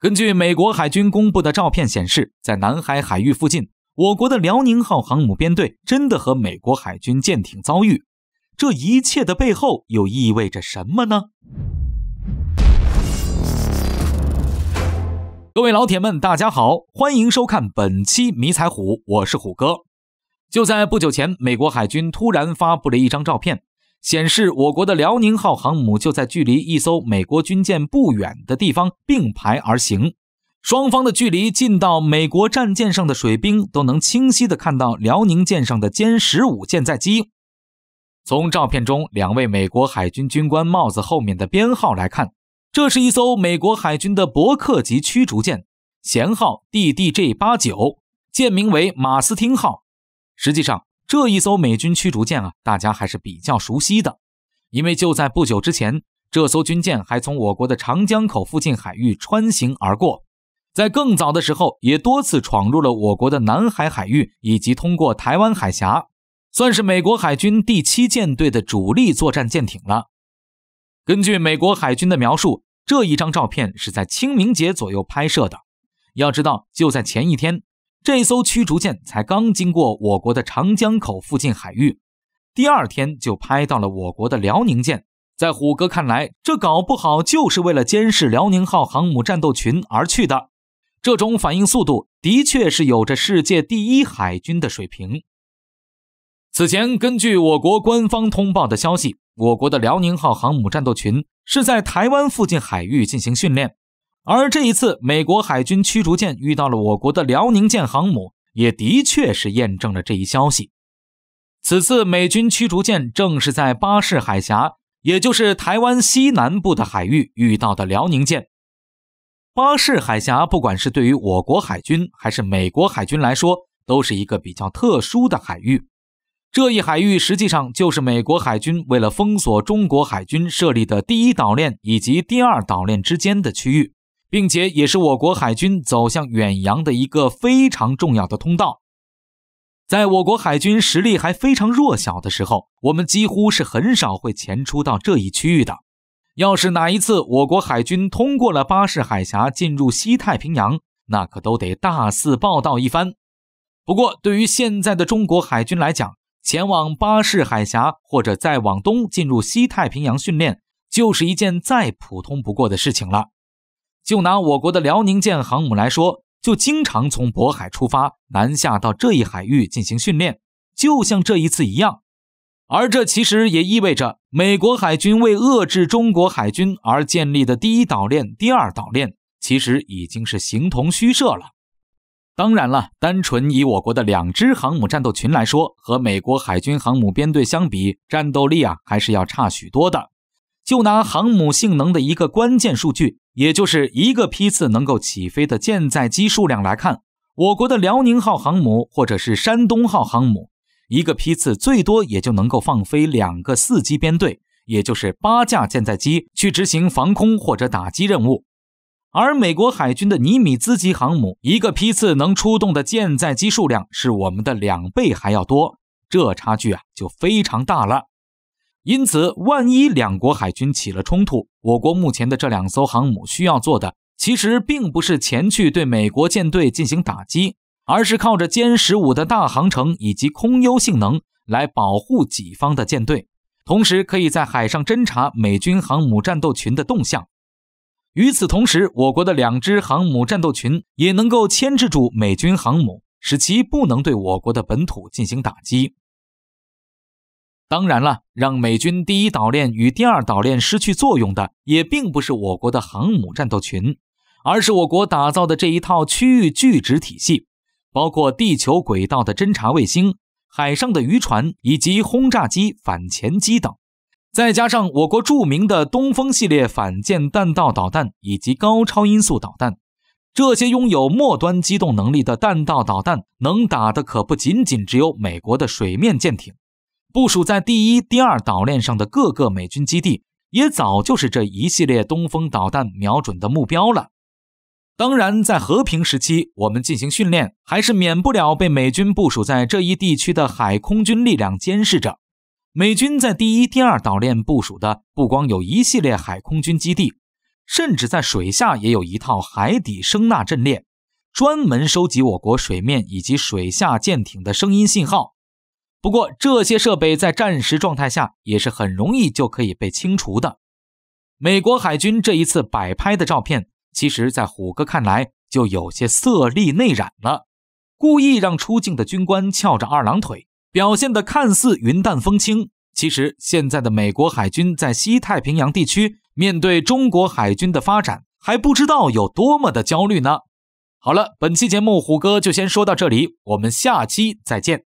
根据美国海军公布的照片显示，在南海海域附近，我国的辽宁号航母编队真的和美国海军舰艇遭遇。这一切的背后又意味着什么呢？各位老铁们，大家好，欢迎收看本期迷彩虎，我是虎哥。就在不久前，美国海军突然发布了一张照片。显示我国的辽宁号航母就在距离一艘美国军舰不远的地方并排而行，双方的距离近到美国战舰上的水兵都能清晰的看到辽宁舰上的歼十五舰载机。从照片中两位美国海军军官帽子后面的编号来看，这是一艘美国海军的伯克级驱逐舰，舷号 d d j 八九，舰名为马斯汀号。实际上。这一艘美军驱逐舰啊，大家还是比较熟悉的，因为就在不久之前，这艘军舰还从我国的长江口附近海域穿行而过，在更早的时候也多次闯入了我国的南海海域，以及通过台湾海峡，算是美国海军第七舰队的主力作战舰艇了。根据美国海军的描述，这一张照片是在清明节左右拍摄的，要知道就在前一天。这艘驱逐舰才刚经过我国的长江口附近海域，第二天就拍到了我国的辽宁舰。在虎哥看来，这搞不好就是为了监视辽宁号航母战斗群而去的。这种反应速度，的确是有着世界第一海军的水平。此前，根据我国官方通报的消息，我国的辽宁号航母战斗群是在台湾附近海域进行训练。而这一次，美国海军驱逐舰遇到了我国的辽宁舰航母，也的确是验证了这一消息。此次美军驱逐舰正是在巴士海峡，也就是台湾西南部的海域遇到的辽宁舰。巴士海峡不管是对于我国海军还是美国海军来说，都是一个比较特殊的海域。这一海域实际上就是美国海军为了封锁中国海军设立的第一岛链以及第二岛链之间的区域。并且也是我国海军走向远洋的一个非常重要的通道。在我国海军实力还非常弱小的时候，我们几乎是很少会前出到这一区域的。要是哪一次我国海军通过了巴士海峡进入西太平洋，那可都得大肆报道一番。不过，对于现在的中国海军来讲，前往巴士海峡或者再往东进入西太平洋训练，就是一件再普通不过的事情了。就拿我国的辽宁舰航母来说，就经常从渤海出发，南下到这一海域进行训练，就像这一次一样。而这其实也意味着，美国海军为遏制中国海军而建立的第一岛链、第二岛链，其实已经是形同虚设了。当然了，单纯以我国的两支航母战斗群来说，和美国海军航母编队相比，战斗力啊还是要差许多的。就拿航母性能的一个关键数据，也就是一个批次能够起飞的舰载机数量来看，我国的辽宁号航母或者是山东号航母，一个批次最多也就能够放飞两个四机编队，也就是八架舰载机去执行防空或者打击任务。而美国海军的尼米兹级航母，一个批次能出动的舰载机数量是我们的两倍还要多，这差距啊就非常大了。因此，万一两国海军起了冲突，我国目前的这两艘航母需要做的，其实并不是前去对美国舰队进行打击，而是靠着歼十五的大航程以及空优性能来保护己方的舰队，同时可以在海上侦察美军航母战斗群的动向。与此同时，我国的两支航母战斗群也能够牵制住美军航母，使其不能对我国的本土进行打击。当然了，让美军第一岛链与第二岛链失去作用的，也并不是我国的航母战斗群，而是我国打造的这一套区域拒止体系，包括地球轨道的侦察卫星、海上的渔船以及轰炸机、反潜机等，再加上我国著名的东风系列反舰弹道导弹以及高超音速导弹，这些拥有末端机动能力的弹道导弹，能打的可不仅仅只有美国的水面舰艇。部署在第一、第二岛链上的各个美军基地，也早就是这一系列东风导弹瞄准的目标了。当然，在和平时期，我们进行训练还是免不了被美军部署在这一地区的海空军力量监视着。美军在第一、第二岛链部署的不光有一系列海空军基地，甚至在水下也有一套海底声纳阵列，专门收集我国水面以及水下舰艇的声音信号。不过，这些设备在战时状态下也是很容易就可以被清除的。美国海军这一次摆拍的照片，其实，在虎哥看来就有些色厉内荏了，故意让出境的军官翘着二郎腿，表现的看似云淡风轻。其实，现在的美国海军在西太平洋地区面对中国海军的发展，还不知道有多么的焦虑呢。好了，本期节目虎哥就先说到这里，我们下期再见。